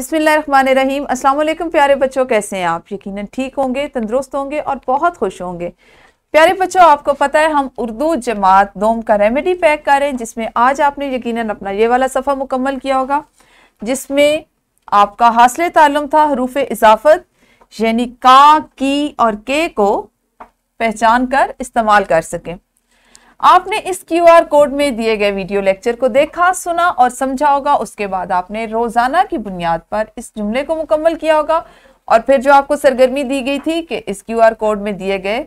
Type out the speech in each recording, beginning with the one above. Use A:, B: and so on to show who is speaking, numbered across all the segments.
A: बिसमीम अस्सलाम प्यारे बच्चों कैसे हैं आप यकीनन ठीक होंगे तंदुरुस्त होंगे और बहुत खुश होंगे प्यारे बच्चों आपको पता है हम उर्दू जमात दोम का रेमेडी पैक कर रहे हैं जिसमें आज आपने यकीनन अपना ये वाला सफ़ा मुकम्मल किया होगा जिसमें आपका हासिल तालम था हरूफ इजाफत यानी का की और के को पहचान कर इस्तेमाल कर सकें आपने इस क्यू आर कोड में दिए गए वीडियो लेक्चर को देखा सुना और समझा होगा उसके बाद आपने रोजाना की बुनियाद पर इस जुमले को मुकम्मल किया होगा और फिर जो आपको सरगर्मी दी गई थी कि इस क्यू आर कोड में दिए गए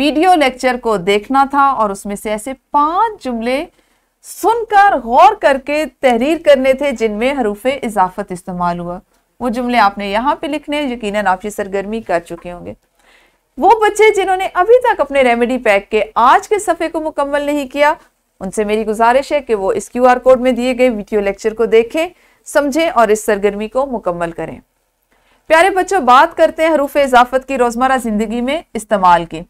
A: वीडियो लेक्चर को देखना था और उसमें से ऐसे पांच जुमले सुनकर गौर करके तहरीर करने थे जिनमें हरूफ इजाफत इस्तेमाल हुआ वो जुमले आपने यहाँ पे लिखने यकीनन आप ये सरगर्मी कर चुके होंगे वो बच्चे जिन्होंने अभी तक अपने रेमेडी पैक के आज के सफ़े को मुकम्मल नहीं किया उनसे मेरी गुजारिश है कि वो इस क्यूआर कोड में दिए गए वीडियो लेक्चर को देखें समझें और इस सरगर्मी को मुकम्मल करें प्यारे बच्चों बात करते हैं हरूफ इजाफत की रोज़मर्रा ज़िंदगी में इस्तेमाल की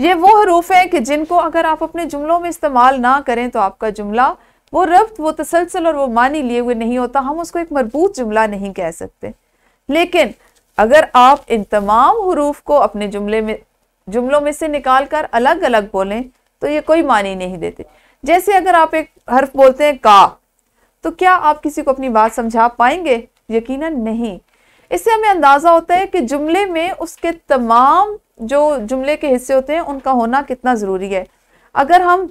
A: ये वो हरूफ हैं कि जिनको अगर आप अपने जुमलों में इस्तेमाल ना करें तो आपका जुमला वो रब्त वो तसलसल और वो मानी लिए हुए नहीं होता हम उसको एक मरबूत जुमला नहीं कह सकते लेकिन अगर आप इन तमाम हरूफ को अपने जुमले में जुमलों में से निकाल कर अलग अलग बोलें तो ये कोई मानी नहीं देते जैसे अगर आप एक हर्फ बोलते हैं का तो क्या आप किसी को अपनी बात समझा पाएंगे यकीन नहीं इससे हमें अंदाज़ा होता है कि जुमले में उसके तमाम जो जुमले के हिस्से होते हैं उनका होना कितना ज़रूरी है अगर हम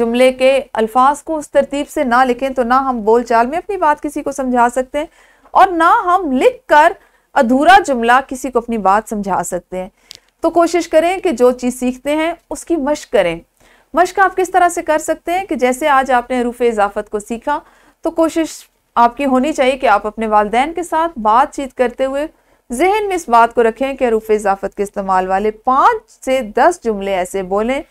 A: जुमले के अल्फाज को उस तरतीब से ना लिखें तो ना हम बोल चाल में अपनी बात किसी को समझा सकते हैं और ना हम लिख कर अधूरा जुमला किसी को अपनी बात समझा सकते हैं तो कोशिश करें कि जो चीज़ सीखते हैं उसकी मश्क करें मश्क आप किस तरह से कर सकते हैं कि जैसे आज आपने रूफ़ इजाफत को सीखा तो कोशिश आपकी होनी चाहिए कि आप अपने वालदेन के साथ बातचीत करते हुए जहन में इस बात को रखें कि रूफ़ इजाफत के इस्तेमाल वाले पाँच से दस जुमले ऐसे बोलें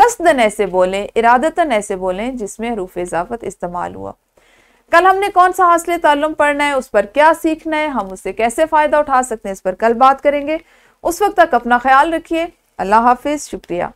A: कसदन ऐसे बोलें इरादतन ऐसे बोलें जिसमें रूफ़ इजाफत इस्तेमाल हुआ कल हमने कौन सा हासिले तालम पढ़ना है उस पर क्या सीखना है हम उससे कैसे फ़ायदा उठा सकते हैं इस पर कल बात करेंगे उस वक्त तक अपना ख्याल रखिए अल्लाह हाफिज़ शुक्रिया